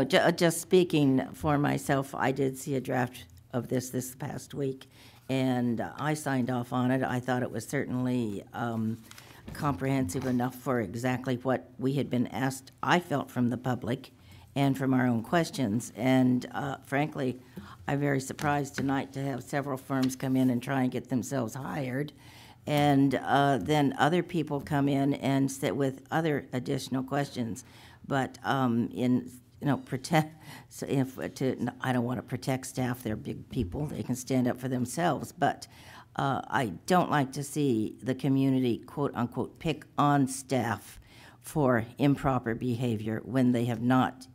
Uh, just speaking for myself, I did see a draft of this this past week, and I signed off on it. I thought it was certainly um, comprehensive enough for exactly what we had been asked, I felt, from the public and from our own questions. And uh, frankly, I'm very surprised tonight to have several firms come in and try and get themselves hired. And uh, then other people come in and sit with other additional questions. But um, in you know, protect. So if to, I don't want to protect staff; they're big people; they can stand up for themselves. But uh, I don't like to see the community quote unquote pick on staff for improper behavior when they have not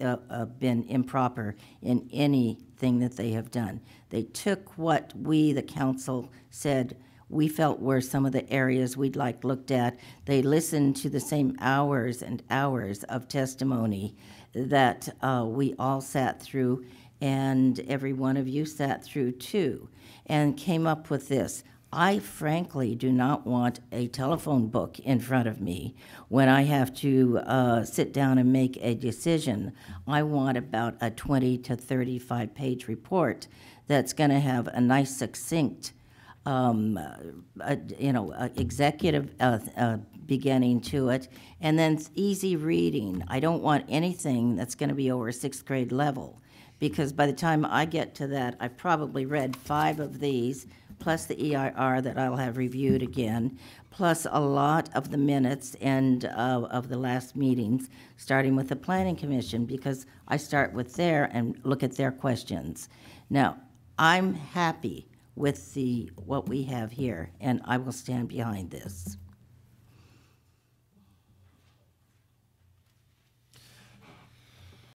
uh, uh, been improper in anything that they have done. They took what we, the council, said we felt were some of the areas we'd like looked at. They listened to the same hours and hours of testimony that uh, we all sat through, and every one of you sat through too, and came up with this. I frankly do not want a telephone book in front of me when I have to uh, sit down and make a decision. I want about a 20 to 35 page report that's going to have a nice, succinct um, uh, uh, you know, uh, executive uh, uh, beginning to it, and then easy reading. I don't want anything that's going to be over sixth grade level, because by the time I get to that, I've probably read five of these, plus the EIR that I'll have reviewed again, plus a lot of the minutes and uh, of the last meetings, starting with the Planning Commission, because I start with there and look at their questions. Now, I'm happy with the, what we have here, and I will stand behind this.